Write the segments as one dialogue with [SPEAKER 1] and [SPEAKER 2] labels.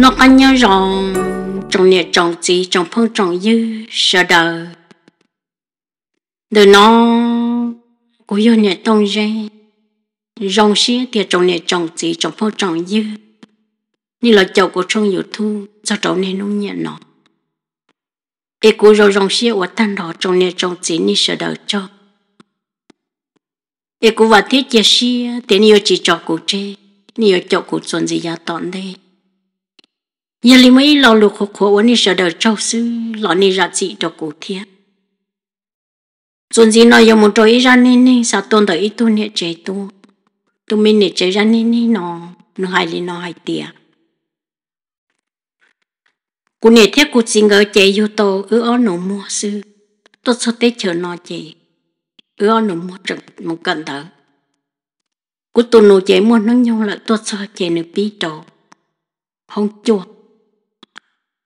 [SPEAKER 1] nó ăn nhớ rằng trong nhà trồng chỉ trong phong trồng dư sợ đời đời nó của yêu nhà tông rê rồng xí thì trong nhà trồng chỉ trong phong trồng dư như là chậu của trong nhiều thu do trậu này nông nhẹ nó ê của rồi rồng xí của tan đỏ trong nhà trồng chỉ như sợ đời cho ê của và thiết chia xí thì nhiều chỉ trọ của chê nhiều chậu của chuẩn gì giá tọn đây nhà lý mấy lò lục khổ khổ ôn đi sợ đời trâu sư lò ni ra chị cho cụ thiệt dồn gì nói giờ một trôi ra nên nên sao tôn đời ít tôn nè chế tu tu mình nè chế ra nên nên nó nó hay lên nó hay tiệt cú nè thiết cú xin ngờ chế vô tô ở ó nổ mua sư tôi sao tết chờ nó chế ở ó nổ mua trận một cận thở cú tu nổ chế mua nó nhau là tôi sao chế nửa bí trầu không chuột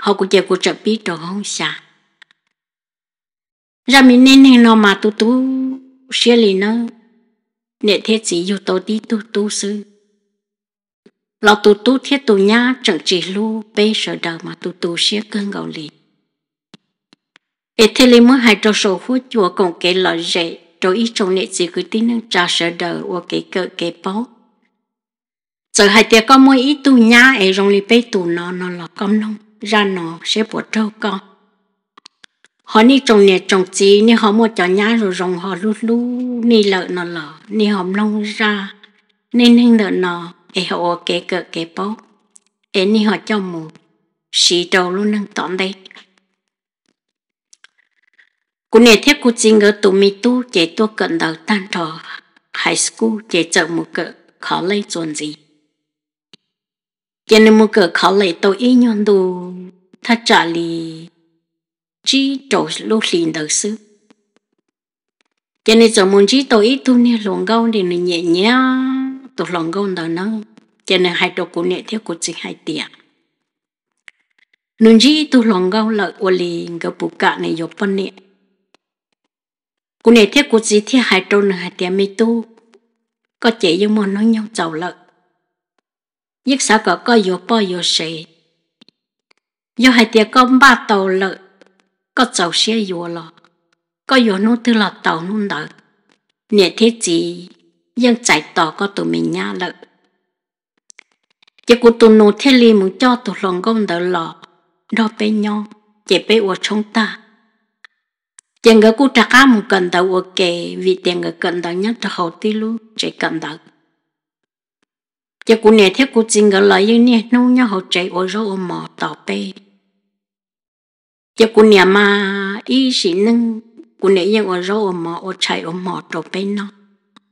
[SPEAKER 1] họ cũng chờ cô trợ biết đồ không xa ra mình nên nên nó mà tu tu xe lì nó nệ thế chỉ dù tôi đi tu tu sư lo tu tu thiết tu nhá chẳng chỉ lu bây giờ đâu mà tu tu xe cơn gạo lì ê thế lì mới hai trâu sổ hút chùa còn kể lợi dễ, rồi ít trong nệ chỉ cứ tin năng trà sợ đời qua cái cỡ cái bó giờ hai tiệc có mỗi ít tu nhá ê rong lì bây tu nó nó là công nông ra nó sẽ bỏ trâu con họ ni trồng nè trồng chỉ ni họ mua chó nhá rồi rồng họ lu lu ni lợ nó lợ ni họ lông ra nên nên lợ nó để họ kể cỡ kể bố để ni họ cho mù xì trâu luôn nâng tọn đây cú nè thiết cú chính ở tụ mi tu chế tua cận đầu tan trò high school chế chợ một cỡ khó lấy chuẩn gì giờ nên mua cửa khảo lệ tôi ý nhon đồ thà trả lì chỉ trổ lô lìn đầu sư giờ nên cho muốn chỉ tôi ý thu nè lòng gấu để nên nhẹ nhẹ tôi lòng gấu đó nó giờ nên hai đồ của nè theo của chị hai tiệt nên chỉ tôi lòng gấu lợi của liền gâu bù cả này dọc bên nè của nè theo của chị theo hai trâu này hai tiệt mấy tu có chị nhưng mà nó nhau giàu lợi nhức sao có coi yo po yo sĩ yo hai tia con ba tàu lợ có tàu xe yo lọ có yo nu tư lọ tàu nu nợ nè thế gì nhưng chạy tỏ có tụi mình nha lợ chỉ cụ tụi nô thế li muốn cho tụi lòng công đỡ lọ đó bé nhau chỉ bé ở chúng ta tiền người cụ trả cá muốn cần đầu ok vì tiền người cần đầu nhất là hậu tí luôn chỉ gần đầu giờ cụ nè theo cụ chinh gỡ lại yên nè nô nhau hậu chạy ô rô ô mò tỏ bê giờ cụ nè mà y sĩ nâng cụ nè yên ô rô ô mò ô chạy ô mò tỏ bê nó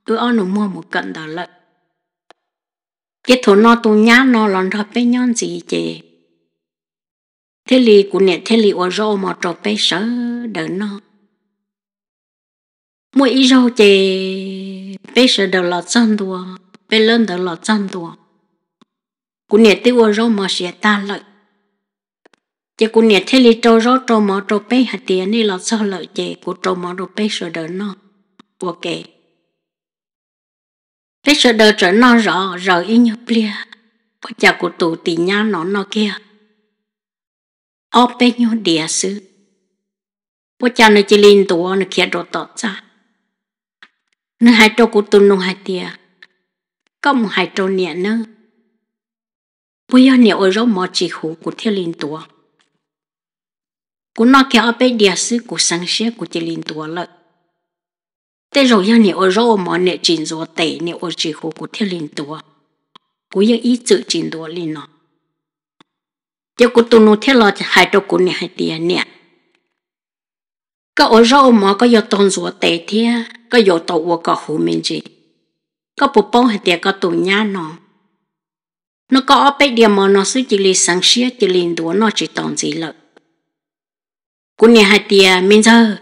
[SPEAKER 1] ư ô nụ mua một cận đó lợi cái thổ nó tu nhá nó lòn rập bê nhon gì chê thế lì cụ nè thế lì ô rô ô mò tỏ bê sợ đỡ nó mỗi ý rô chê bê sợ đỡ lọt xong đùa về lên đó là chân tùa. Cú nhẹ tiêu ở rô mà sẽ ta lợi. Chè cú nhẹ thế li trâu rô trâu mò hạt tiền đi là sao lợi chè cú trâu mò trâu bê sửa nó. Bùa kè. Bê sửa đỡ trở nó rõ, rõ ý nhớ bia. Bà chà cú tù tì nó nó kia. Ô bê nhô đìa sư. Bà chà nó chỉ linh tùa nó kia đồ tọt ra. Nó hai trâu cú tù nông hai công hải trô nè nơ. Bây giờ nè ôi rô mò chỉ hủ của thiên linh tùa. Của nó kia ở bê địa sư của sáng xe của thiên linh tùa lợi. Tê rồi giờ nè ôi rô mò nè chỉnh rô tệ nè ôi chỉ hủ của thiên linh tùa. Của giờ ý chữ chỉnh tùa linh nó. Giờ của tù nụ thiên lọ hải trô của nè hải tìa nè. Cái ôi rô mò có giờ tôn rô tệ thiên, có giờ tàu vô có hủ mình gì có bộ bông hay tiệt có tủ nhá nó nó có ở bên địa mà nó sẽ chỉ lì sáng xía chỉ lì đồ nó chỉ tòn gì lợ cú nè hai tiệt mình giờ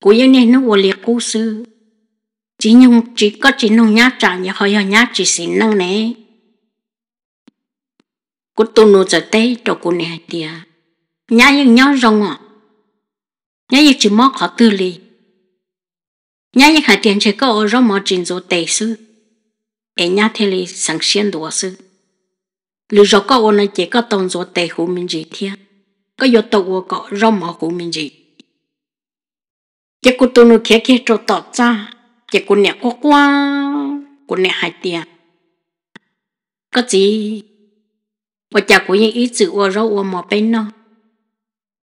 [SPEAKER 1] cú yên nè nó vô liệt cú sư chỉ nhung chỉ có chỉ nông nhá trả nhà họ nhá chỉ xin năng nè cú tu nô giờ tây cho cú nè hai tiệt nhá yên nhá rong à nhá yên chỉ móc họ tư lì nhà nhà khai tiền chế có ở rõ mò trình dỗ tệ sư ở nhà thế li sáng xuyên đồ sư lưu rõ có ôn chế có tông dỗ tệ hủ mình gì thiên có yếu tộc vô có rõ mò hủ mình gì chế cô tu nu kia kia trô tọt ra chế cô nè quá quá cô nè hai tiền có gì và chả có những ý chữ ở rõ ô mò bên nó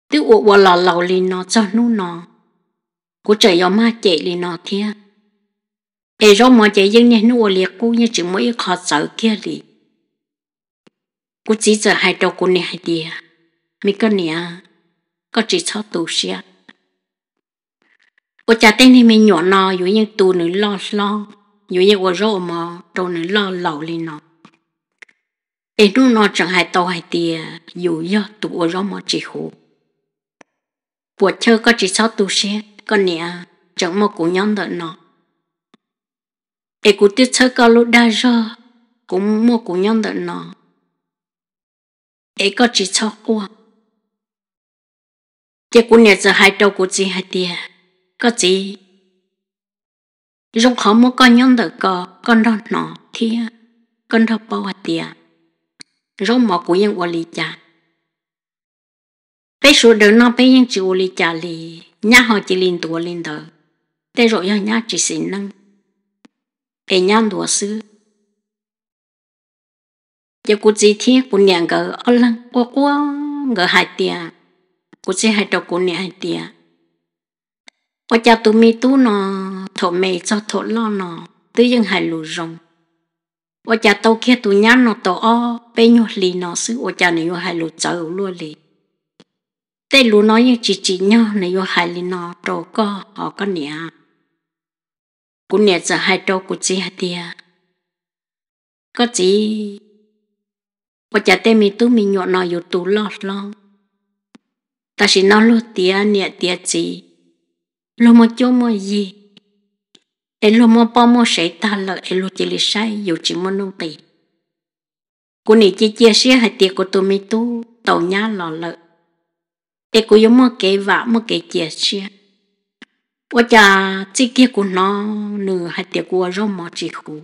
[SPEAKER 1] tức ô ô lò lò lên nó cho nu nó cú trời yom ma chạy li nó thia ai rong mò chạy dân nhà nuôi liệt cú như chỉ mỗi khó sợ kia li cú chỉ sợ hai đầu cú này hai đi mi cái này có chỉ cho tù xia cú cha tên thì mình nhỏ nó yếu như tù nữ lo lo yếu như cú rô mà tù nữ lo lẩu li nó ai nu nó chẳng hai tàu hai đi yếu do tù cú rô mò chỉ hú buổi chơi có chỉ cho tù xia con nè chẳng một cú nhóm đợi nó e cú tiếc chơi cao lúc đa rơ cũng một cú nhóm đợi nó e có chỉ cho qua cái cú nè giờ hai đầu cú chỉ hai tiền, có gì rong khó mua con nhóm đợi có con đó nó thia con đó bao hạt tia rong mỏ cú yên quản lý cha bây giờ đứa nọ bây giờ chỉ quản lý cha liền nhà họ chỉ linh tua linh tờ để rồi nhà nhà chỉ xin năng để nhà đùa sư giờ cô chỉ thiên cô nhàng gỡ ở lăng qua qua gỡ hai tia cô chỉ hai đầu cô nhàng hai tia ở cha tụi mi tu nó thổ mẹ cho thổ lo nó tư dân hai lù rồng ở cha tàu kia tụi nhang nó tàu o bên nhau lì nó sư ở cha này nhau hai lù cháu luôn lì tê lú nói như chỉ chỉ nhau này yêu hại lý nó trâu có họ có nè cú nè giờ hai trâu cú chỉ hạt tia có chỉ có chả tê mi tú mi nhọ nó yêu tú lo lo ta chỉ nói lo tia nè tia chỉ lo mà chỗ mà gì em lo mà bao mà sẽ ta là em lo chỉ lì sai yêu chỉ muốn nông tiền cú nè chị chia sẻ hạt tia của tú mi tú tàu nhá lò lợi để cô giống một kế vạ một kế chia chia bố cha chỉ kia của nó nửa hay tiệc của rau mò chỉ khủ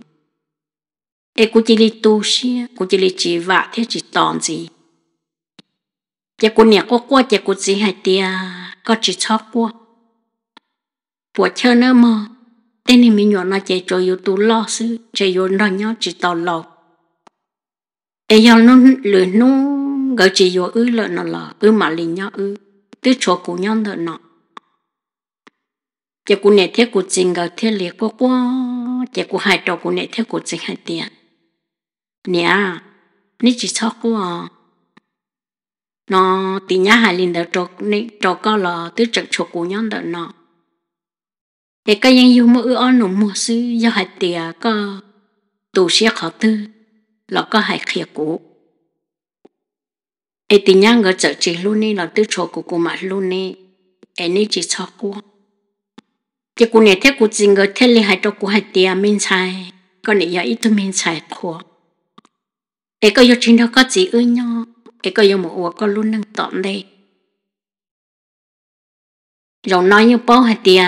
[SPEAKER 1] để cô chỉ lì tu xia cô chỉ lì chỉ vạ thế chỉ tòn gì chỉ cô nhà cô qua chỉ cô chỉ hay tiệc có chỉ chóp qua bố cha nữa mà tên này mình nhỏ nó chỉ cho yêu tu lo sư chỉ yêu nó nhỏ chỉ tòn lo ai yêu nó lười nó ngỡ chỉ vô ư lợ nó là ư mà linh nhau ư tứ chỗ cụ nhau lợ nó chỉ cụ này thế cụ chính ngỡ thế liệt quá quá chỉ cụ hai trò cụ này thế cụ chính hai tiền nè à, nít chỉ cho cụ à nó tí nhá hai linh đỡ trò nít trò có là tứ trận chỗ cụ nhau lợ nó thì cái dân yêu mơ ư on nụ mua sư do hai tiền có tổ xe khó tư là có hai khía cũ ai tin nhá ngỡ chợ chỉ luôn đi là tư chỗ của cô mà luôn đi ai nấy chỉ cho cô chỉ cô này thấy cô chỉ ngỡ thế li hai cho cô hai tiền mình xài còn này giờ ít tôi mình xài của ai có yêu chính đâu có gì ơi nhau ai có yêu một uo có luôn nâng tọn đây rồi nói như bao hai tiền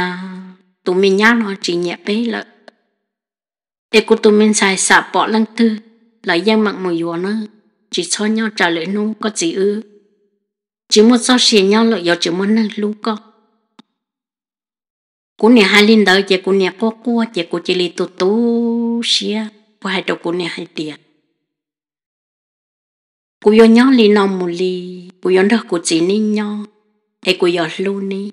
[SPEAKER 1] tụi mình nhá nó chỉ nhẹ bấy lợi ai cô tụi mình sai xả bỏ lăng tư lại giang mặn mùi dùa nữa chỉ cho nhau trả lời nung có gì ư chỉ muốn cho xì nhau lợi yếu chỉ muốn năng lú có cú nè hai linh đời chỉ cú nè có cua chỉ cú chỉ lì tu tu xia cú hai đầu cú nè hai tiền cú yếu nhau lì nọ mù lì cú yếu đó cú chỉ ní nhau ai cú yếu lú ní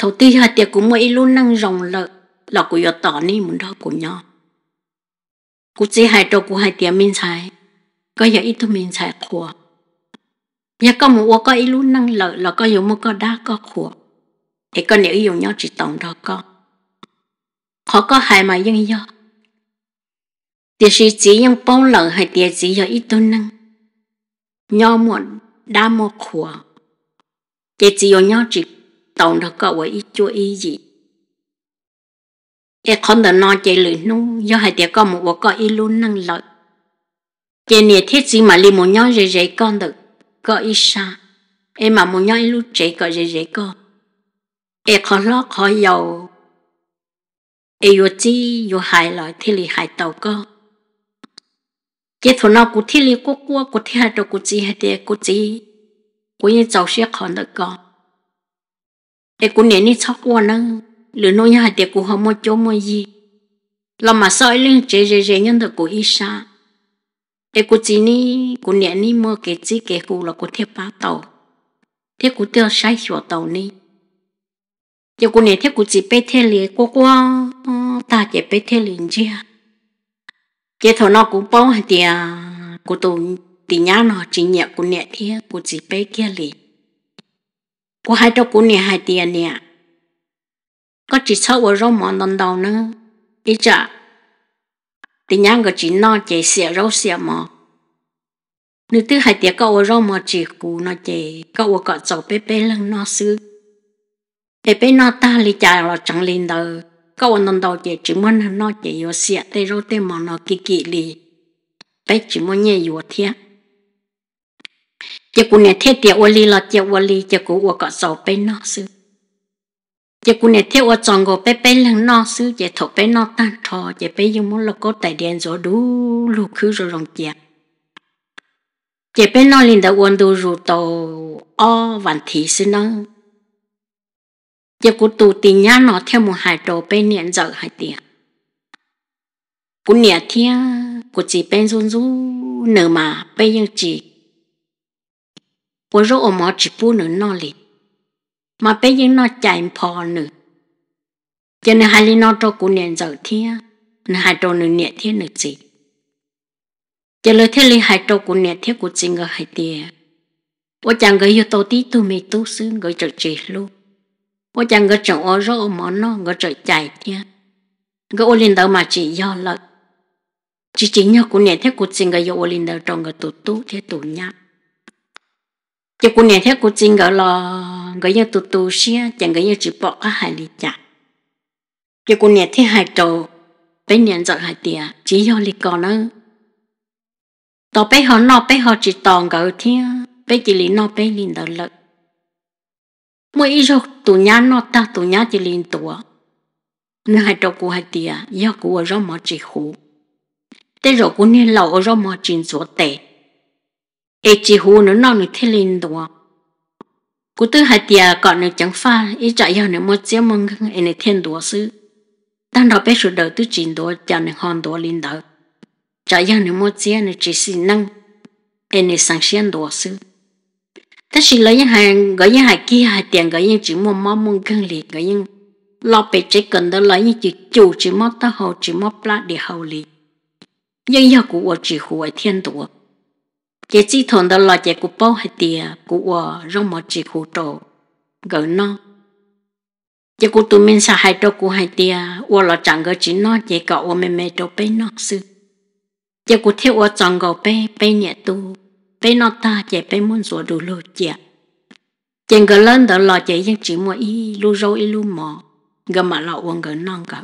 [SPEAKER 1] thầu tư hai tiền cú mỗi lú năng rồng lợi là cú yếu tỏ ní muốn đó cú nhau cú chỉ hai đầu cú hai tiền mình sai ก็อย่าอิทุมินแสขัวยาก็มัวก็อิลุนั่งเลยแล้วก็อยู่มัวก็ด้าก็ขัวไอ้ก็เหนียวอยู่ยอจิตตองดอกก็เขาก็หายมายังยอเดี๋ยวสิจียังป้องเลยให้เดี๋ยวจีอย่าอิตุนั่งยอหมดด้ามัวขัวเดี๋ยวจีอยู่ยอจิตตองดอกก็ไว้อิจัวอีจีไอ้คนเดินนอนใจหรือนุ่งยอให้เดี๋ยวก็มัวก็อิลุนั่งเลย chị nè thiết gì mà li một nhau dễ dễ con được có ít xa em mà một nhau lúc trẻ có dễ dễ con em khó lo khó giàu em yêu chi yêu hài lại thì li hài tàu con chế thổ nó cũng thiết liệt quốc quốc cũng thiết hạt cũng chỉ hạt địa cũng chỉ cũng như cháu sẽ khó được có em cũng nè đi chóc qua nâng lửa nôi hạt địa cũng không mua chỗ mua gì làm mà soi lên chế chế chế nhân được cũng ít xa thế cô chỉ ni cô nhẹ ni mơ cái chỉ cái khu là cô thiết phá tàu thế cô tiêu sai sửa tàu ni giờ cô nhẹ thế cô chỉ bé thế liền quá, cô ta chỉ bé thế liền chứ cái thằng nó cũng bao hạt tiền cô tụ tì nhá nó chỉ nhẹ cô nhẹ thế cô chỉ bé kia liền cô hai đâu cô nhẹ hai tiền nhẹ có chỉ sau ở rau mòn đòn đầu nữa ý chả thì nhang cái chỉ nó chỉ xẻ rau xẻ mà nếu thứ hai tiệc cậu rau mà chỉ cù nó chỉ cậu có cháu bé bé lưng nó xứ bé bé nó ta lì chả là chẳng lên đầu cậu non đầu chỉ chỉ muốn nó chỉ yo xẻ tê rau tê mà nó kì kì lì bé chỉ muốn nhẹ yo thiệt chỉ cù này thế tiệc ô lì là tiệc ô lì chỉ cù có cháu bé nó xứ giờ cũng nè theo ở trong gò bé bé lăng nó xứ giờ thọ bé nó tan thọ giờ bé dùng muốn là có tài điện rồi đủ lù khứ rồi rồng chè giờ bé nó liền đã uốn đồ rồi tàu o vạn thị xin nó giờ cũng tụ tiền nhá nó theo một hai đồ bé niệm giờ hai tiền cũng nè theo của chỉ bé run rú nở mà chỉ, của rốt ở mỏ chỉ bu nở nó liền mà bé yên nó chạy phò nữa cho nên hai linh nó cho cụ niệm giờ thia nên hai trâu nửa niệm thia nửa gì cho lời thế linh hai trâu cụ niệm thia cụ chính người hai tia ô chàng người yêu tàu tí tu mì tu sư người trở chỉ luôn ô chàng người chồng ô rô món nó người trở chạy thia người ô linh đầu mà chỉ do lợi chỉ chính nhờ cô niệm thia cụ chính người yêu ô linh đầu trong người tu tu thế tu nhá cho cô này theo cô chính gọi là gọi như tụ tụ xia chẳng gọi như chỉ bỏ cái hải lý chả cho cô này theo hải trầu bé nhận dọn hải tiệt chỉ do lý còn nữa tao bé họ nọ bé họ chỉ toàn gọi theo bé chỉ lý nọ bé liền đỡ lợi mỗi ít rồi tụ nhá nọ ta tụ nhá chỉ liền tụ nên hải trầu cô hải tiệt do cô ở rõ mỏ chỉ khổ thế rồi cô này lầu ở rõ mỏ chỉ số tệ ai chỉ hú nó non nó thế lên đó cú tư hai tiề gọi nó chẳng pha ý chạy vào nó mất chiếc mông cái ai nó thiên đó sư đang đọc bé số đầu tư chín đó cho nó hòn đó linh đó chạy vào nó mất chiếc nó chỉ xin năng anh nó sáng sáng đó sư ta chỉ lấy những hàng gọi những hàng kia hàng tiền gọi những chữ mua mua mông cân liệt gọi những lo bị chỉ cần đó lấy những chữ chủ chỉ mua ta hậu chỉ mua plat để hậu liệt nhưng giờ của chỉ hùa thiên tuột chế chi thôn đó là chế cụ bao hai tiề cụ ở rong một chỉ cụ trổ gần nó chế cụ tụi mình sa hai trâu cụ hai tiề ở là chẳng có chỉ nó chế cậu ở mẹ mẹ trâu bé nó sư chế cụ theo ở chẳng có bé bé nhẹ tu bé nó ta chỉ bé muốn sửa đồ lô chế chế người lớn đó là chỉ dân chỉ mua y lu râu y lu mỏ gần mà là uống gần non gỡ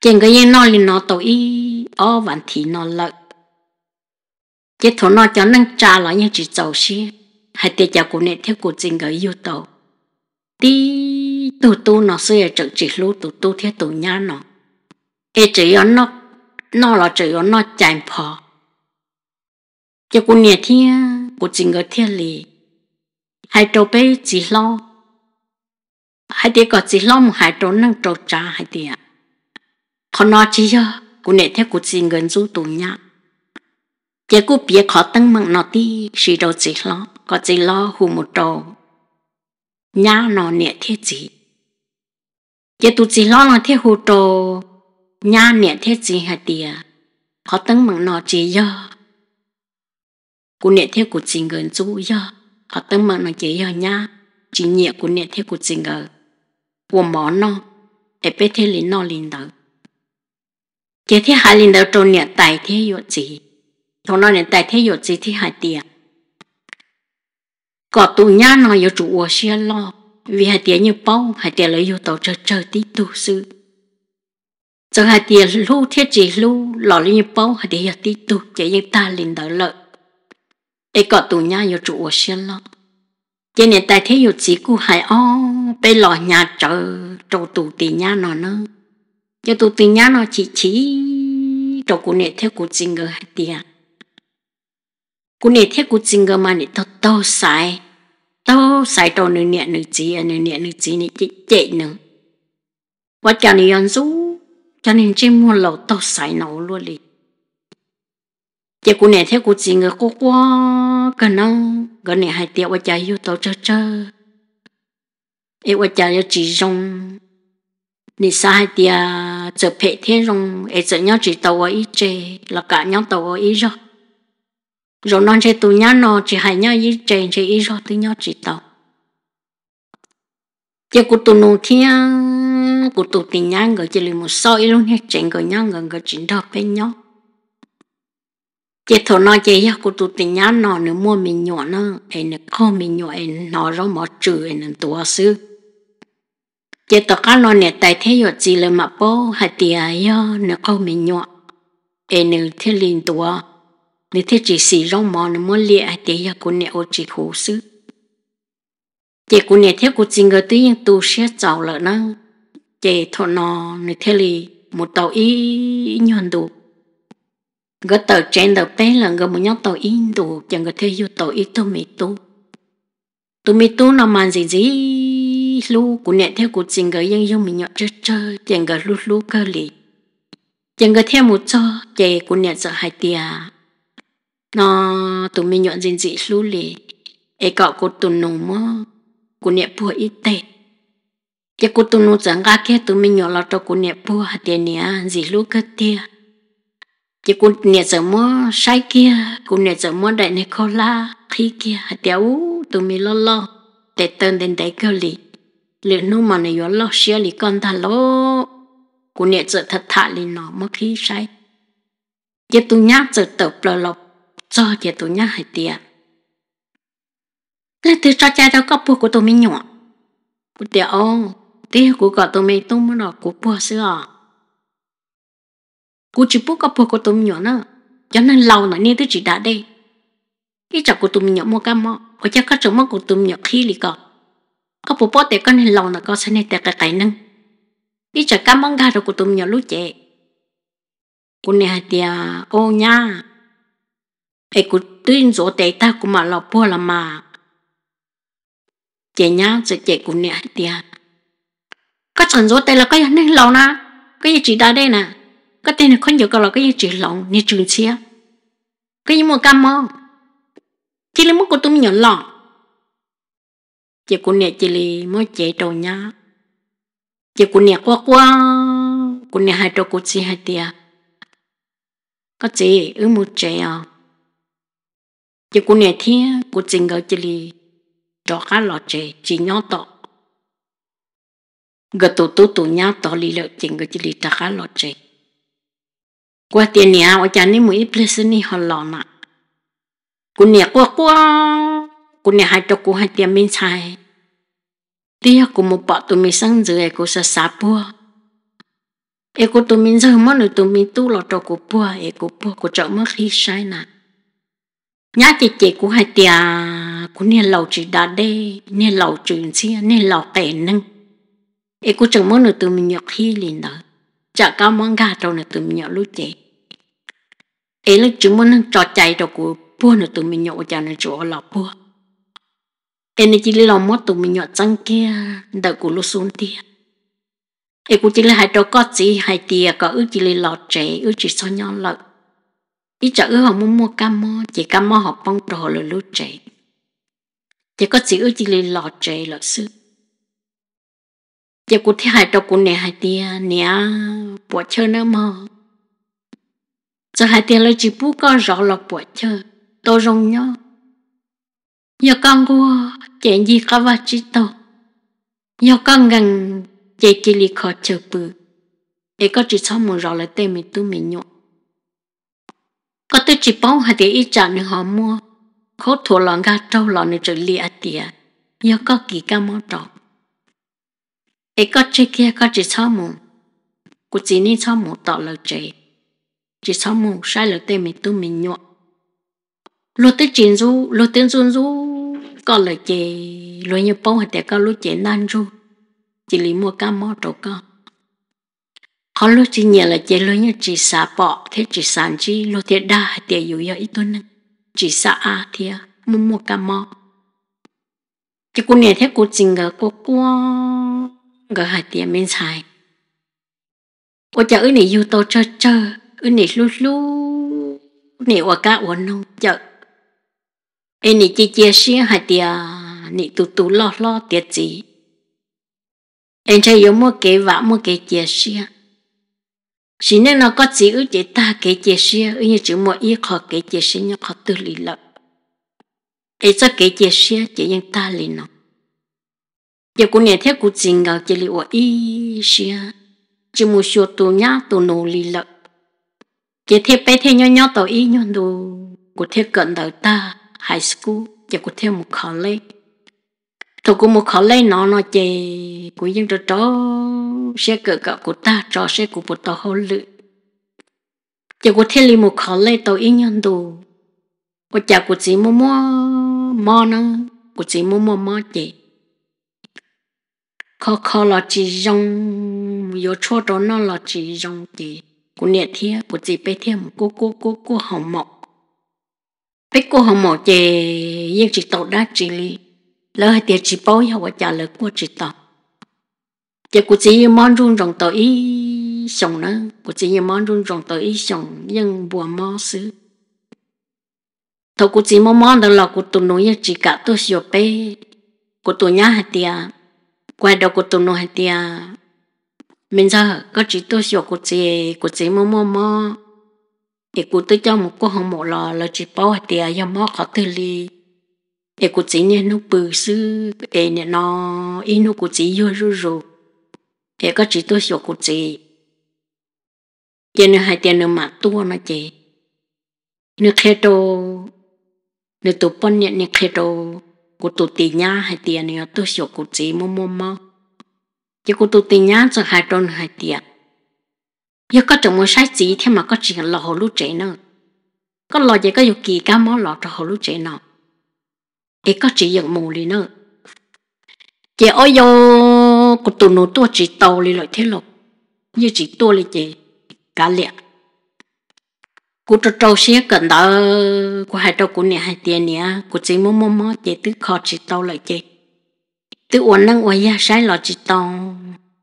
[SPEAKER 1] chế người yên nó liền nó tàu y ở vấn thị nó lợi chế thổ nó cho năng cha lại như chỉ giàu xí hay tiệt giáo của nè theo của chính người yêu tàu đi tụ tụ nó xưa chợ chỉ lú tụ tụ theo tụ nhà nó ê chỉ ở nó nó là chỉ ở nó chạy phò cho của nè theo của chính người theo lì hai trâu bé chỉ lo hay tiệt có chỉ lo một hai trâu năng trâu trà hai tiệt còn nó chỉ cho của nè theo của chính người du tụ nhà chế cú bia khó tăng mặn nó ti sĩ đầu chỉ lo có chỉ lo hù một trầu nhá nó nhẹ thế chỉ chế tụ chỉ lo nó thế hù trầu nhá nhẹ thế chỉ hạt tiề khó tăng mặn nó chỉ do cú nhẹ thế của chỉ gần chú do khó tăng mặn nó chỉ do nhá chỉ nhẹ cú nhẹ thế của chỉ gần của mỏ nó để bé thế lín nó lín đầu chế thế hả lín đầu trầu nhẹ tài thế yo chỉ thằng nó nên tại thế giờ chỉ thì hai tiền có tù nhá nó giờ chủ ở xe lo vì hai tiền như bao hai tiền lấy vô tàu chờ chờ tí tu sư giờ hai tiền lu thiết chỉ lu lò lấy như bao hai tiền giờ tí tu chỉ như ta liền đỡ lợi ấy có tù nhá giờ chủ ở xe lo chỉ nên tại thế giờ chỉ cú hai o bây lò nhà chờ trâu tù tiền nhá nó nữa giờ tù tiền nhá nó chỉ chỉ trâu cụ này theo cụ chính người hai tiền cú nè thế cú chinh mà nè tao tao sai tao sai tao nè nửa chỉ nửa nè nửa chỉ nè chết chết nè và cho nên anh chú cho nên chỉ mua lẩu tao sai nấu luôn đi chỉ cú nè thế cú chinh cơ cú quá cái nó hai tiệu và cho yêu chơi chơi ấy và cho chỉ dùng nè sai tiệu chụp hệ thế dùng ấy chụp nhau chỉ tao ở ít là cả nhau tao ở ít rồi rồi non chơi tụi nhá nó chỉ hay nhá ý chơi chơi y rồi tụi nhá chỉ tàu giờ cụ tụi nó thiên cụ tụi tiền nhá người chỉ lấy một soi luôn hết chơi người nhá người người chỉ đọc bên nhá. giờ thổ nói chơi giờ cụ tụi tiền nhá nó nữa mua mình nhỏ nó em nó không mình nhỏ em nó rõ mà trừ em nó tua sư giờ tụi cá nó nè tại thế giờ chỉ lấy mà bố hay tiền giờ nó không mình nhỏ em nó thiên liền tua nếu thế chỉ xì rong mò nó muốn lìa ai tế ya cô nè ô chỉ khổ sư chị cô nè thế cô chỉ ngờ tới những tu sẽ giàu lợ nó chị thọ nò nếu thế lì một tàu ý nhon đủ gỡ tàu trên đầu bé là gỡ một nhóm tàu ý đủ chẳng gỡ thế yêu tàu ý tôi mì tu tôi mì tu nó màn gì gì lu cô nè thế cô chỉ ngờ yên yêu mình nhọn chơi chơi chẳng gỡ lu lu cơ lì chẳng gỡ theo một cho chị cô nè sợ hai tia nó tụi mình nhọn gì dị lưu lì e cọ cô tụi nó mơ cô nẹp bùa ít tệ giờ cô tụi nó chẳng ra kia tụi mình nhọn lọt cho cô nẹp bùa hạt tiền nè dị lưu cơ tia giờ cô nẹp giờ mơ sai kia cô nẹp giờ mơ đại này khó la khi kia hạt tiền tụi mình lo lo để tên đến đấy cơ lì liệu nó mà này lo xia lì con ta lo cô nẹp giờ thật thà lì nọ mơ khi sai giờ dạ tụi nhát giờ tập lò lọc cho chị tụi nhá hải tiệt là từ cho cha đâu có bùa của tụi mình nhỏ của tiệt ô tiệt của cả tụi mình tung nó của bùa xưa à. của chỉ bùa có bùa của tụi mình nhỏ nữa cho nên lâu nãy nên tôi chỉ đã đây, cái chọc của tụi mình nhỏ mua cam mọ của cha các chồng mọ của tụi mình nhỏ khi lì cả, có bùa bùa tiệt con nên lâu nãy có xin này tiệt cái cái nâng cái chọc cam mong gà rồi của tụi mình nhỏ lúc trẻ của này tiệt ô nha ai cũng tuyên dỗ tay ta cũng mà lọc bò là mà chị nhá sẽ chị cũng nè tia à. các chẳng dỗ tay là cái này lòng na cái gì chỉ đã đây nè cái tên này không nhiều cái là cái gì chỉ lòng như trường xia cái gì mua cam mơ chỉ là muốn của tôi nhỏ lòng chị cũng nè chị là muốn chị đâu nhá chị cũng nè qua qua cũng nè hai đầu của chị hai tia các chị ứ mua chị à chỉ cô này thiên cô chính ở chỉ li đó cá lọ chè chỉ nhau tọ gật tổ tổ tổ nhau tọ li lợ chính ở chỉ li đó cá lọ chè qua tiền nhà ở nhà này mỗi ít lê này họ lọ nè cô này quá quá cô này hai cho cô hai tiền minh xài tiếc cô một bọ tụi mình sang dưới cô sẽ sa bua ê cô tụi mình giờ mất rồi tụi tu lọ cho cô bua cô bua cô chọn mất khi sai nè nhá chị chị của hai tia của nên lầu chỉ đã đê nên lầu trường xia nên lầu tệ nâng ấy cũng chẳng muốn nữa từ mình nhọc khi liền đó chả cao món gà trâu nữa từ mình nhọc lúc chị ấy lúc chồng muốn nâng trò chạy đồ của bua nữa từ mình nhọc chả nữa chỗ lò bua ấy nên chỉ lò món từ mình nhọc trăng kia đợi của lúc xuống tia ấy cũng chỉ lấy hai trâu có gì hai tia có ước chỉ lấy lọt chạy, ước chỉ so nhau lợi ý trả ư họ mua mua cam mô chỉ cam mô họ bông đồ lù lù trẻ chỉ có chỉ ư chỉ lì lọ trẻ lọ sư giờ cụ thể hại đâu cụ nè hại tia nè bỏ chơi nữa mà giờ hại tia lấy chỉ bú con rõ là bỏ chơi tôi rong nhớ giờ con cô chuyện gì cả vợ chỉ tôi giờ con gần chị chỉ lì khó chờ bự ấy có chỉ sau một rõ là tên mình tu mình nhộn có tôi chỉ bóng hạt tiền ít trả nên họ mua khó thua lọn ga trâu lọn nữa trở lìa tiền nhớ có kỳ ca món trọ ấy có chơi kia có chỉ sao mù cụ chỉ nên sao mù tỏ lời chơi chỉ sao mù sai lời tên mình tu mình nhọ lô tư chỉ du lô tên du du có lời chơi lô như bóng hạt tiền có lô chơi nan du chỉ lì mua ca món trọ con họ lúc chỉ nhẹ là chế lo như chỉ xa bỏ thế chỉ sản chi lo thế đa thế yếu yếu ít tuần nâng chỉ xa à thế mua mua cả mò chỉ cô nhẹ thế cô chừng gờ cô cô gờ hạt tiền bên xài cô chờ ơi này yêu tao chơi chơi ơi này lúc lúc này ở cả ở nông chờ em này chia chia sẻ hạt tiền này tu tu lo lo tiền gì em chơi yếu mua cái vả mua cái chia sẻ chỉ nên nó có chỉ ước chế ta cái chế xe ước như chữ mọi ý khó cái chế xe nhưng khó tự lý lập ấy cho cái chế xe chỉ nhân ta lý nó giờ cũng nghe theo cũng trình ngầu chỉ lý của ý xe chỉ mua số tu nhá tu nô lý lập cái theo bé thế nhỏ nhỏ tàu ý nhỏ đồ của theo cận đầu ta high school giờ của theo một college tôi cũng một khó lấy nó nó chè của dân trò chó xe cỡ cỡ của ta trò sẽ của bộ tàu hậu lự chỉ có thiên lý một khó lấy tàu yên nhân đồ có chả của chị mua mua mò nó của chị mua mua mò chè khó khó là chỉ dùng yếu chỗ đó nó là chỉ dùng chỉ của nhẹ thiê của chị bé thiê cô cô cô cô hồng mộc, bé cô hồng mộc chè nhưng chỉ tàu đá chỉ lý lỡ hai tiệt chỉ bôi hậu trả lời của chỉ tỏ chỉ cụ chỉ mang run rồng tờ ý sòng nữa cụ chỉ mang run rồng tờ ý sòng nhưng bùa mò xứ thầu cụ chỉ món món đó là cụ tụi nối chỉ cả tôi sửa bê cụ tụi nhà hai tiệt quay đầu cụ tụi nối hai tiệt mình giờ có chỉ tôi sửa cụ chỉ cụ chỉ món món món thì cụ tôi cho một cô hồng một lò là chỉ bao hai tiệt do mò khó tư li e cô chỉ nè nó bự sư e nè nó e nó cô chỉ vô rú rú e có chỉ tôi sổ cô chỉ giờ nè hai tiền nè mà tua nó chị nó khe đồ nè tụ bón nè nó khe đồ cô tụ tì nhá hai tiền nè tôi sổ cô chỉ mò mò mò chứ cô tụ tì nhá cho hai tròn hai tiền giờ có chồng mua sai chỉ thế mà có chuyện là hồ lú trẻ nữa có lo gì có dục kỳ cá mó lọ cho hồ lú trẻ nào cái có chỉ dạng mù đi nữa chị ơi yo của tụi nó tua chỉ tàu đi lại thế lộc như chỉ tua đi chị cá lẹ của trâu trâu xía cần đó của hai trâu của nè hai tiền nè của chị mua mua mua chị tứ khó chỉ tàu lại chị tứ uốn năng uốn ya sai lọ chỉ tàu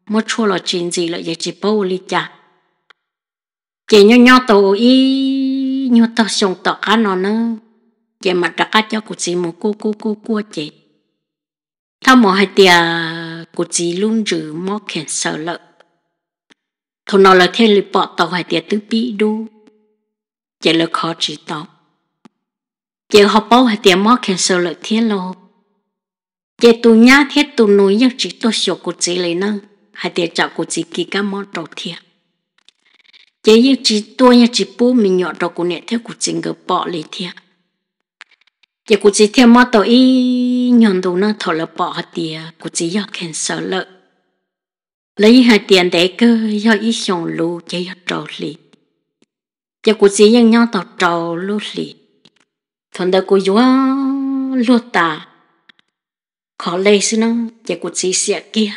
[SPEAKER 1] mò chua lọ chuyện gì lại chị bao đi chả chị nhau nhau tàu ý nhau tàu xong tàu cá nó nữa chế mặt đặc cá cho cụ chỉ một cô cô cô cô chế thao mò hai tia cụ chỉ luôn giữ mò kẹn sợ lợ Thôi nó là thế lì bỏ tàu hai tia tứ bị đu chế là khó chỉ tàu chế họ bao hai tia mò kẹn sợ lợ thế lô chế tu nhá thiết tu nuôi nhất chỉ tu sổ cụ chỉ lấy năng, hai tia chào cụ chỉ kỳ cá mò đầu thiệt chế yêu chỉ tua nhất chỉ bố mình nhọ đầu cụ nẹt theo cụ chỉ ngờ bỏ lấy thiệt giờ cụ chỉ theo mót tàu y đồ nó thọ là bỏ hạt tiền cụ chỉ do khen sợ lợ lấy hai tiền để cơ do ít xong lù chỉ do trầu lì giờ cụ chỉ nhân nhau tàu trầu lù lì thằng đó cụ vua lù ta khó lấy xí nó giờ cụ chỉ sẽ kia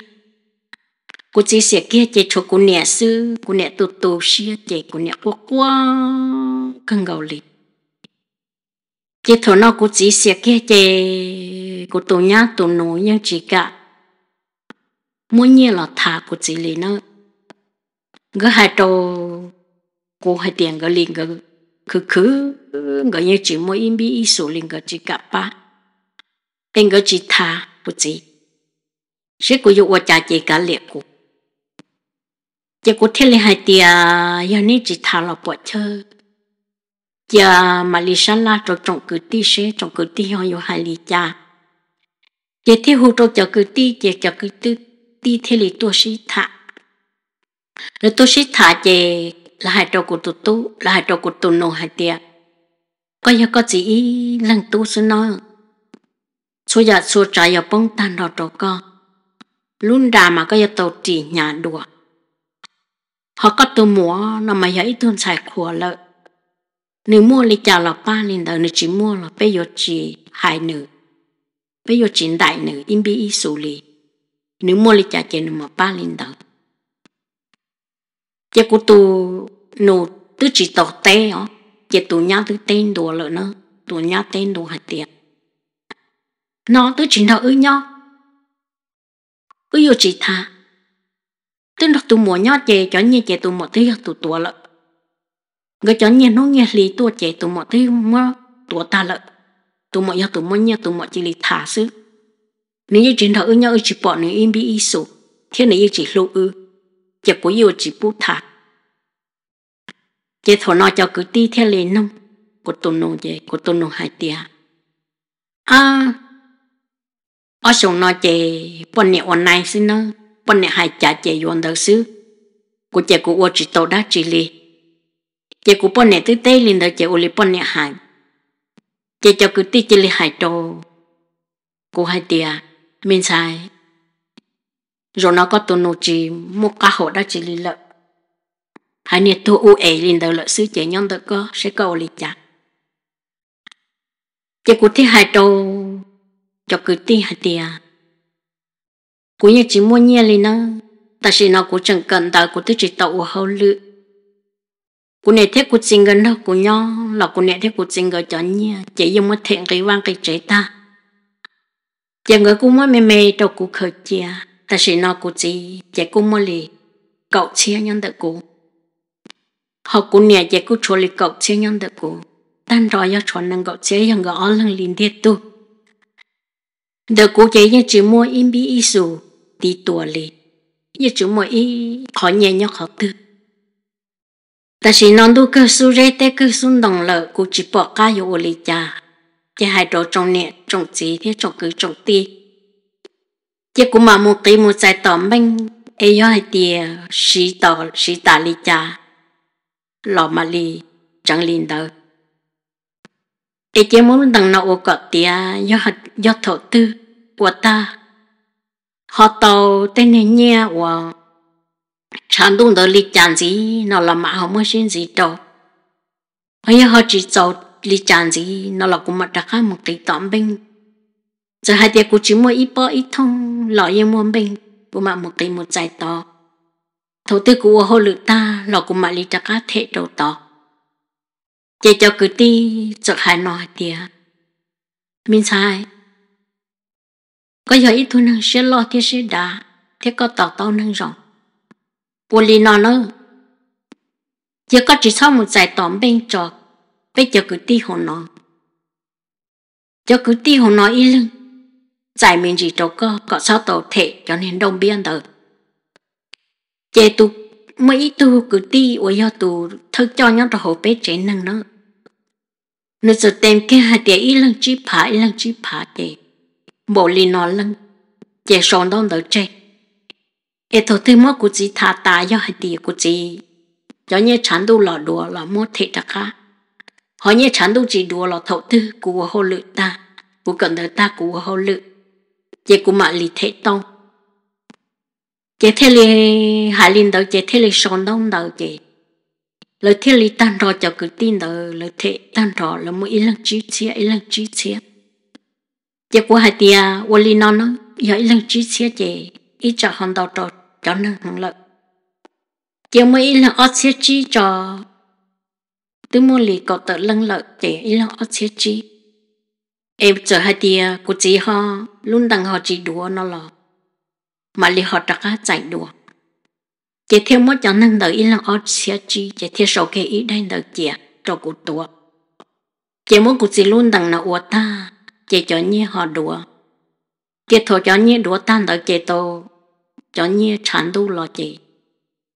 [SPEAKER 1] cụ chỉ sẽ kia chỉ cho cụ nhẹ xí, cụ nhẹ tụt tụt xí chỉ cụ nhẹ quá quá cần gầu lì chỉ thổ nó cũng chỉ xịt cái chè của tổ nhá tổ nổi nhưng chỉ cả mỗi nhiên là thả của chỉ lì nó gỡ hai trâu cô hai tiền gỡ liền cái cứ cứ gỡ như chỉ mỗi im bi ít số liền cái chỉ cả ba bên cái chỉ thả của chỉ sẽ của dụ cha chỉ cả liệt của chỉ của thể là hai tiền giờ nên chỉ thả là bỏ chơi giờ mà lì sa la rồi trồng cử ti sẽ trồng cử ti họ yêu hai lì cha giờ thì hù trồng chợ cử ti giờ chợ cử ti ti thế lì tôi sĩ thả rồi tu sĩ thả về là hai trâu của tu tu là hai trâu của tu nô hai tia có giờ có gì lăng tu sẽ nói số giờ số trái giờ bông tàn đó trâu co luôn đà mà có giờ tàu chỉ nhà đùa họ có tu múa nó mà giờ ít tuần xài khổ lợi nếu mua lì chào là ba liền đầu nếu chỉ mua là bây giờ chỉ hai nữ bây giờ chỉ đại nữ im bi ý xử lý nếu mua lì chào chỉ mà ba liền đầu chỉ của tu nô tứ chỉ tàu tê ó chỉ tu nhau tứ tên đồ lợ nữa tu nhau tên đồ hạt tiền nó tứ chỉ nó ư nhau ư yêu chỉ thà tức là tu mua nhau chè cho như chè tu một thứ tu tua lợ người cho nhiên nó nghe lý tua chế tụ mọi thứ mà tua ta lợ tụ mọi giờ tụ mọi nhà tụ mọi chỉ lý thả xứ nếu như chuyện thở ư nhau chỉ bỏ nếu im bị ý số thế này chỉ lưu ư chỉ bố yêu chỉ bố thả chế thọ nó cho cứ ti theo lên nông của tụ nô chế của tụ nô hai tia à ở sông nó chế bọn này online xin nó bọn này hai chả chế yon đầu xứ của chế của ô chỉ tàu đá chỉ lý chị cũng bọn này tới tây liền đó chị uli bọn này hại chị cho cứ tí chị li hại trò cô hai tia mình sai rồi nó có tổ nô chỉ một cá hộ đã chỉ li lợi hai nhiệt thu u ế liền đó lợi sứ chị nhon đó có sẽ cầu li chả chị cũng tí hại trò cho cứ tí hai tia cô như chỉ mua nhia liền nó ta chỉ nó cũng chẳng cần ta cũng thích chỉ tàu hậu lựa cô này thế cô chính gần đâu cô nhau là cô này thế cô chính gần chọn nhia chỉ dùng một thiện cái vang cái chế ta giờ người cô mới mê mê đâu cô khởi chia ta sẽ nói cô chỉ chỉ cô mới lì cậu chia nhân tự cô họ cô này chỉ cô chua lì cậu chia nhân tự cô tan rồi do chọn năng cậu chia nhân gõ lăng liền điệt tu đợt cô chỉ như chỉ mua im bi isu đi tuổi lì như chỉ mua y khó nhẹ nhau khó tư ta chỉ non du cơ su rê tê cơ sun đồng lợ cụ chỉ bỏ ca yêu ô cha chỉ hai đồ trong nè trong chỉ thế trong cứ trong ti chỉ cũng mà một tí một giải tỏ mình ấy do hai tia sĩ tỏ sĩ tả lì cha lò mà lì chẳng lìn đâu ấy chỉ muốn đằng nào ô cọt tia do hạt thổ tư của ta họ tàu tên này nhia của chẳng đúng đó lý chẳng gì nó là mà không có xin gì đâu giờ họ chỉ cho lý chẳng gì nó là cũng mặt đặc khác một tí tạm bên giờ hai tiệc của chỉ mua ít bao ít thông lọ yên mua bên của mặt một tí một giải to thổ tư của hồ lự ta lọ cũng mặt lý đặc khác thể đầu to chỉ cho cứ đi chợt hai nói tiệc mình sai có giờ ít thu năng sẽ lo thì sẽ đá thế có tỏ tao năng rộng bố lì nó nó giờ có chỉ sau một giải tóm bên trò bây giờ cứ ti hồ nó giờ cứ ti hồ nó y lưng giải mình chỉ trâu cơ có sao tổ thể cho nên đông biên tờ chế tu mấy tu cứ ti ủa do tu thức cho nhau trò hồ bé chế nâng nó nó giờ tem kia hai tiếng y lưng chỉ phá y lưng chỉ phá chế bộ lì nó lưng chế sòn đông tờ chế ai thầu tư mua cụ chỉ thả tà do hạt địa cụ chỉ do nhé chán đu lò đùa lò mua thể đặc ha họ nhé chán đu chỉ đùa lò thầu tư cụ hồ lự ta cụ cần đời ta cụ hồ lự chế cụ mà lì thế tông chế thế lì hải linh đầu chế thế lì sòn đông đầu chế lời thế lì tan rò cho cứ tin đầu lời thế tan rò là mỗi lần chỉ chia ít lần chỉ chia chế cụ hạt địa à, ô lì nó nó giờ ít lần chỉ chia chế ít cho hòn đầu trò cho nên hàng lợi chiều mới là ở xe chi cho tôi mua lì có tờ lăng lợi để ý là ở xe chi em chờ hai tia của chị họ luôn đằng họ chỉ đùa nó lò mà lì họ đặt á chạy đùa chị theo mất cho nên đợi ý là ở xe chi chị theo sầu kê ý đây đợi chị cho cụ tùa chị muốn cụ chị luôn đằng nào ta chị cho như họ đùa chị thổ cho như đùa tan đợi chị tôi cho như chán đu lo gì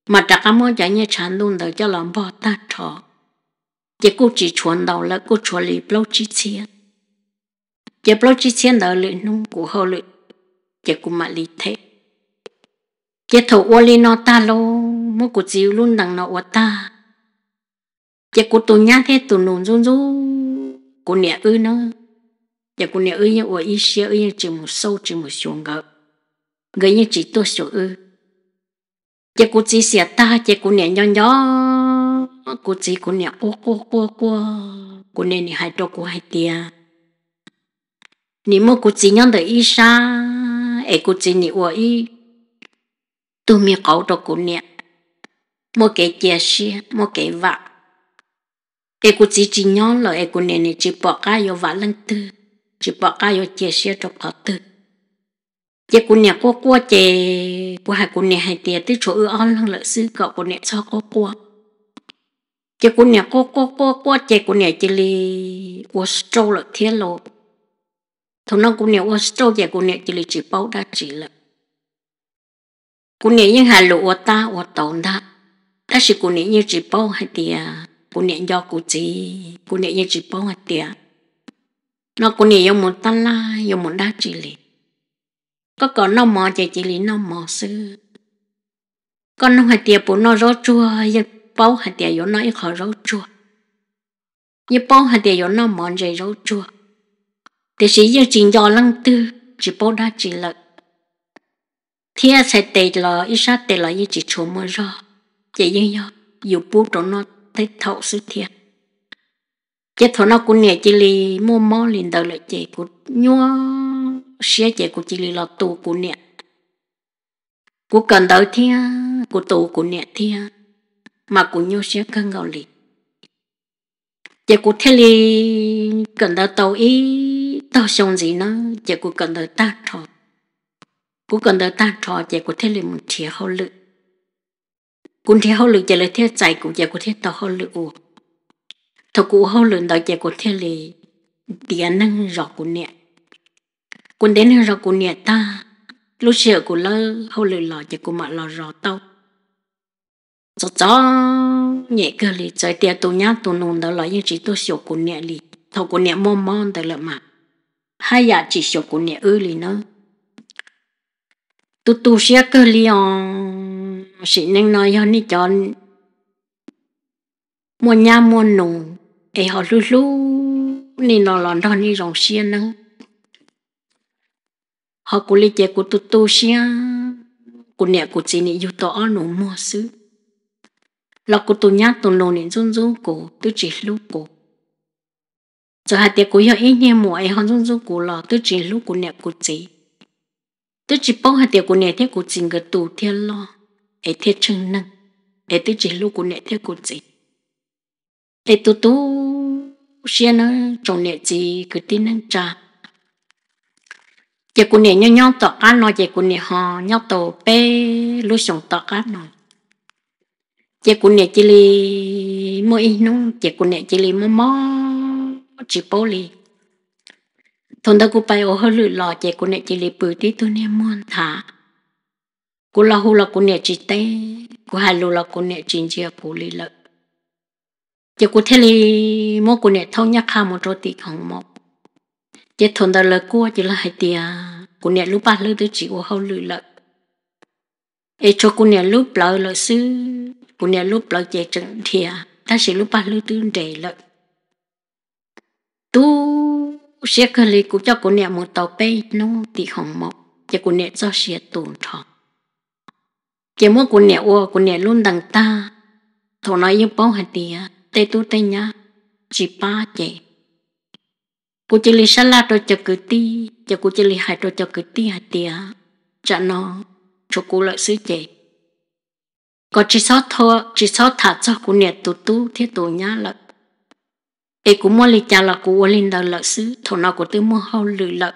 [SPEAKER 1] mà chắc cả mua cho như chán đu đầu cho làm bò ta trò chỉ cô chỉ chuẩn đầu là cô chuẩn lý bao chi tiền chỉ bao chi tiền đó là nông cụ họ lệ chỉ cô mà lý thế chỉ thầu ô li nó ta lô mua cô chịu luôn đằng nó ô ta chỉ cô tụ nhát thế tụ nôn run run cô nhẹ ư nữa chỉ cô nhẹ ư như ô ý xia ư như chỉ một sâu chỉ một xuống gợp người như chỉ tôi sửa ư chỉ cú chỉ xẻ ta chỉ cú nè nhỏ nhỏ cú chỉ cú nè ô ô ô ô cú nè nè hai trâu cú hai tia nè mua cú chỉ nhon đời y sa ai cú chỉ nè ua y tu mi cầu đồ cú nè mua cái chia sẻ mua cái vạ ai cú chỉ chỉ nhon rồi ai cú nè nè chỉ bỏ cái yo lăng lần tư chỉ bỏ cái yo chia sẻ trâu bỏ tư chế cô nè qua qua chế bộ hai cô nè hai tiền tới chỗ ở on lăng lợi sư cậu cô nè cho qua qua chế cô nè qua qua qua qua chế cô nè chế li qua trâu lợi thiết lộ thằng nó cụ nè qua trâu chế cô nè chế li chỉ bao đa chỉ lợt, cô nè nhưng hà lộ qua ta qua tổn đa đó là cô nè như chỉ bao hai tiền cô nè do cô chỉ cô nè như chỉ bao hai tiền nó cô nè yêu muốn tan la yêu muốn đa chỉ liền có có nó mò chạy chỉ lý nó mò sư con nó hạt tiệp bố nó rốt chua như bao hạt tiệp yếu nó ít khó rốt chua yên bao hạt tiệp yếu nó mò chạy rốt chua thế sĩ như trình dò lăng tư chỉ bao đa chỉ lợi thiên sẽ tệ là ít sát tệ là như chỉ chúa mơ ra chạy yên yếu yếu bố đó nó thấy thấu sư thiệt chết thọ nó cũng nhẹ chỉ lì mô mò liền đầu lại chạy cũng nhua xe chạy của chị là tù của nè của cần tới thia của tù của nè thia mà của nhau xe cần gạo lì chạy của thế lì cần tới tàu ý tàu xong gì nó chạy của cần tới ta trò của cần tới ta trò chạy của thế lì một chia hậu lực cũng thế hậu lực chạy là thế chạy cũng chạy của thế tàu hậu lực thật cũng hậu lực đó chạy của thế lì điện năng rõ của nè quân đến hơn rồi của nhà ta lúc sợ của lơ hầu lười lò chỉ của mọi lò rò tao cho cho nhẹ cơ lì trời tiệt tụ nhát tụ nôn đó là những chỉ tôi sổ của nhẹ lì thầu của nhẹ mòn mòn tại lợi mà hai dạ chỉ sổ của nhẹ ư lì nữa tụ tụ xe cơ lì on sĩ nên nói hơn đi cho mua nhà mua nụ ai họ lu lu nên nó lòn đòn đi rong xiên nữa họ cũng lấy chế của tu tu xia của nè của chị này yêu tỏ nó mua xứ là của tu nhát tu lô này run run cổ tu chỉ lúc cổ giờ hạt tiệc của yêu ít nhẹ mùa ấy họ run run cổ là tu chỉ lúc của nè của chị tu chỉ bao hạt tiệc của nè thế của chị người tu thiên lo ấy thiết chân năng ấy tu chỉ lúc của nè thế của chị ấy tu tu xia nó trong nè chị cứ tin năng trả giờ cô nè nhau nhau tọt cá nó giờ cô nè họ nhau tổ bé lúc sống tọt cá nó giờ cô nè chỉ li mỗi nung giờ cô nè chỉ li mò mò chỉ bố li thằng ta cô bay ô hơi lử lò giờ cô nè chỉ li bự tí tôi nè muốn thả cô la hù la cô nè chỉ té cô hai lù la cô nè chỉ chia cụ li lợ giờ cô thế li mò cô nè thâu nhát khao một chỗ tí không một chết thôn ta là cua chỉ là hai tia cô nè lúc ba lúc tới chỉ của hậu lự lợi ê cho cô nè lúc lỡ lỡ sư cô nè lúc lợi chế trận thìa ta sẽ lúc ba lúc tới để lợi tu sẽ khởi lý của cho cô nè một tàu bê nó thì không một cho cô nè cho sẽ tổn thọ chế mua cô nè ô cô nè luôn đằng ta thọ nói như bao hai tia tê tu tê nhá chỉ ba chế cô chỉ lì sala cho cho cứ ti cho cô chỉ li hai cho cho cứ ti hai tia cho nó cho cô lại sứ chế có chỉ sót thôi chỉ sót thả cho cô nè tu tu thiết tu nhá là ê cô mua li cha là cô quên lên đào là sứ thằng nào cô tự mua hao lười là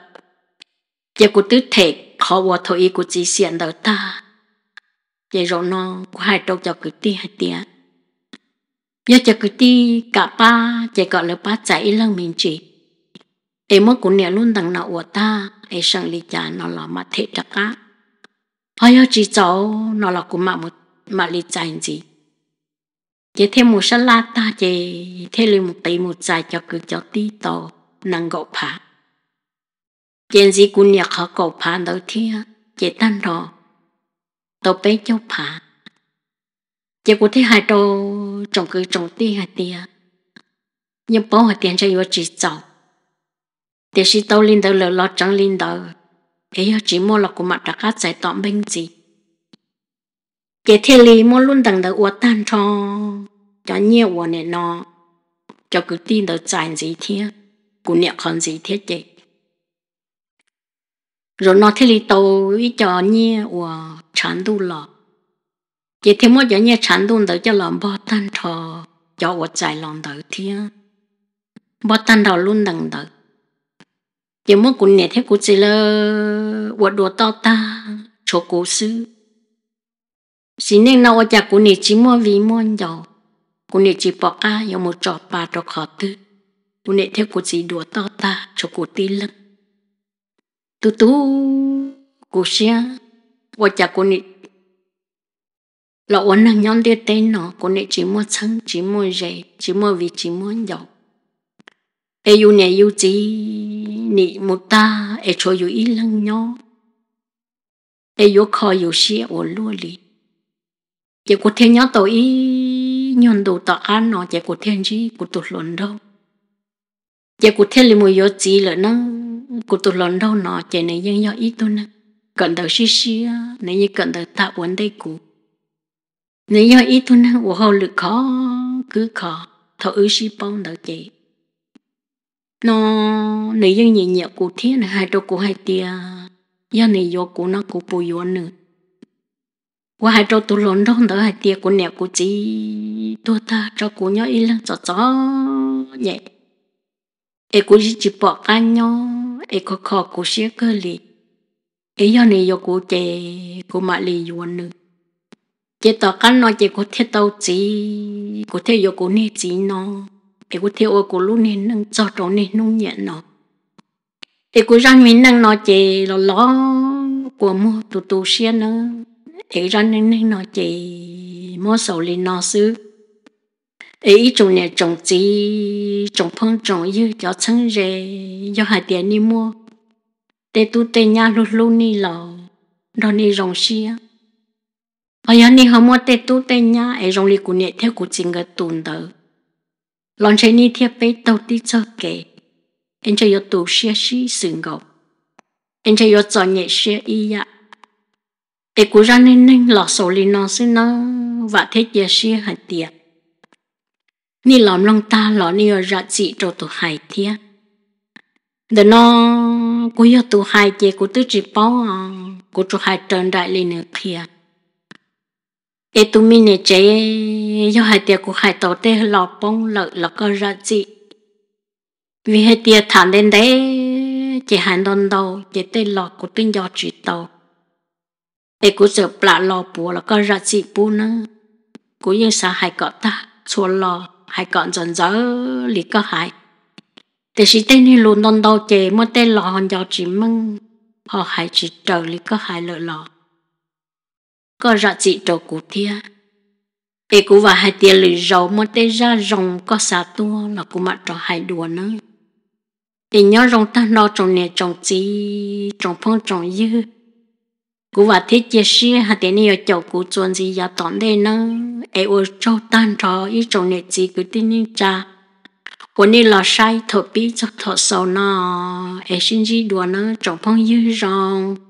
[SPEAKER 1] giờ cô tự thể khó vợ thôi cô chỉ xiên đào ta giờ rồi nó cô hai trâu cho cứ ti hai tia giờ cho cứ ti cả ba giờ gọi là ba chạy lần mình chỉ em mất cũng nè luôn đằng nào của ta em sang lý trả nó là mà thế chắc á hay là chỉ cháu nó là cũng mà một mà lý trả gì chỉ thêm một sát lá ta chỉ thêm lên một tí một dài cho cứ cho tí to nâng gõ phá chỉ gì cũng nè khó gõ phá đâu thiên chỉ tan đó tao bé cháu phá chỉ có thấy hai trâu trông cứ trông tí hai tia nhưng bảo hai tiền cho yêu chỉ cháu thì sĩ tàu linh đầu lỡ lo trắng linh đầu ấy chỉ mua lọc của mặt đã cắt giải tọm bên gì chế thiên lý mua luôn đằng đầu uất tan cho cho nhiều uất này nó cho cứ tin đầu giải gì thế cụ niệm còn gì thế chị rồi nó thiên lý tàu ý cho nhiều uất chán đủ lọ chế thiên mua cho nhiều chán đủ đầu cho làm bao tan cho cho uất giải lòng đầu thế bao tan đầu luôn đằng đầu giờ muốn cũng nè thế cũng chị là vật đồ to ta cho cô sư xin nên nào cha cũng nè chỉ mua vì mua giàu, cũng nè chỉ bỏ cả giờ một trò ba trò khó tư cũng nè thế cũng chị đồ to ta cho cô tí lắm tu tu cô xia vật cha cũng nè là ổn là nhóm đi tên nó cũng nè chỉ mua chân chỉ mua dây chỉ mua vì chỉ mua giàu e yu ne yu chi ni mu ta e cho yu i lăng nhau e yu kho yu xie o lua li chỉ có thiên nhớ tội nhon đồ tọ an nó chỉ có thiên chi của tụt lộn đâu chỉ có thiên li mùi yếu chỉ là nó của tụt lộn đâu nó chỉ này dân do ít thôi nè cần đầu xí xí này như gần đầu ta vấn đề cũ này do ít thôi nè của hậu lực khó cứ khó thọ ứ xí bông đầu chị nó nãy giờ nhẹ nhẹ cụ thế là hai trâu cụ hai tia do này do cụ nó cụ bùi yo nữa qua hai trâu tôi lón đông đó hai tia của nẹo của chị tôi ta cho cụ nhớ ý lăng chó chó nhẹ e cụ chỉ chỉ bỏ cái nhau e có khó cụ xé cơ lì e do này do cụ chè cụ mà lì yo nữa chế tao cắn nó chế cụ thiết tao chỉ cụ thế do cụ nè chỉ nó thì cô theo cô lúc nên nâng cho trốn nên nông nhẹ nó thì cô ra mình nâng nó chỉ là lo của mua tụ tụ xe nữa thì ra nên nâng nó chỉ mua sầu lên nó xứ ấy trồng này trồng gì trồng phong trồng như cho chân rề cho hai tiền đi mua để tu tê nhà lú lú ni lò đó ni rồng xia bây giờ ni hông mua tê tu tê nhà ấy rồng li cụ nhẹ theo cụ chính cái tuần đó lòng chơi ni thiệp với tàu tí cho kể anh chơi yo tù xia xí sự ngộ anh chơi yo cho nhẹ xia y ya ai cú ra nên nên lọ sổ lì nó xin nó và thế chia xia hạt tiệt ni lòm lòng ta lọ ni ở ra chị trâu tù hài thiệt đó nó cú yo tù hài chè cú tứ chỉ bao à cú tù hài trần đại lì nữa thiệt e tu mi ne che yo hai tia ku hai tổ tê lo bông lo lo ko ra chi vì hai tia thả lên đấy chỉ hai non đầu chỉ tê lo của tinh do chỉ tàu e ku sợ plạ lo bùa lo ko ra chi bu nữa cú yên sa hai cọ ta chua lo hai cọ dần dở lì có hai thế sĩ tê ni luôn non đầu chỉ mới tê lo hòn do chỉ mưng họ hai chỉ trời lì có hai lợi lo có rõ chị trò cụ thia ê cụ và hai tia lì rầu mà tê ra rồng có xà tua là cụ mà trò hai đùa nữa ê nhớ rồng ta nó trồng nè trồng chi trồng phong trồng dư cụ và thế chia sẻ hai tia này chậu cụ chuẩn gì giá tỏn đây nữa ê ô trâu tan trò ý trồng nè chi cứ tin như cha hôm nay lò sai thợ bí cho thợ sầu nọ, ê xin gì đùa nó trồng phong dư rồng